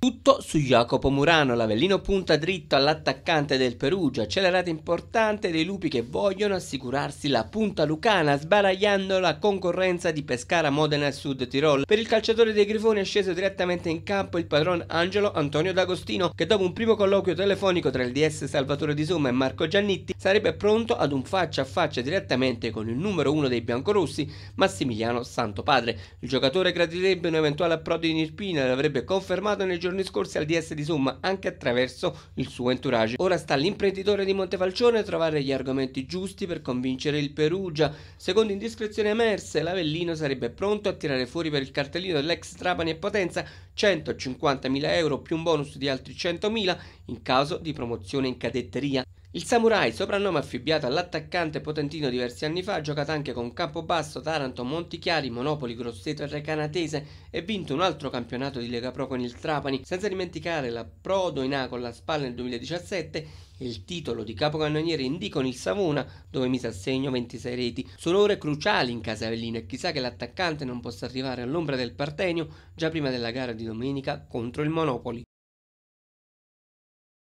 Tutto su Jacopo Murano, l'Avellino punta dritto all'attaccante del Perugia, accelerata importante dei lupi che vogliono assicurarsi la punta lucana, sbaragliando la concorrenza di Pescara Modena e Sud Tirol. Per il calciatore dei Grifoni è sceso direttamente in campo il padron Angelo Antonio D'Agostino, che dopo un primo colloquio telefonico tra il DS Salvatore Di Somma e Marco Giannitti sarebbe pronto ad un faccia a faccia direttamente con il numero uno dei biancorossi, Massimiliano Santopadre. Il giocatore gradirebbe un eventuale approdo in Irpina e l'avrebbe confermato nel gioco giorni scorsi al DS di Summa anche attraverso il suo entourage. Ora sta all'imprenditore di Montefalcione a trovare gli argomenti giusti per convincere il Perugia. Secondo indiscrezioni emerse, l'Avellino sarebbe pronto a tirare fuori per il cartellino dell'ex Trapani e Potenza 150.000 euro più un bonus di altri 100.000 in caso di promozione in cadetteria. Il samurai, soprannome affibbiato all'attaccante potentino diversi anni fa, ha giocato anche con Campobasso, Taranto, Montichiari, Monopoli, Grosseto e Recanatese e vinto un altro campionato di Lega Pro con il Trapani, senza dimenticare la Pro Doinà con la Spalla nel 2017 e il titolo di capocannoniere indì con il Savona, dove mise a segno 26 reti. Sono ore cruciali in Casavellino e chissà che l'attaccante non possa arrivare all'ombra del Partenio già prima della gara di domenica contro il Monopoli.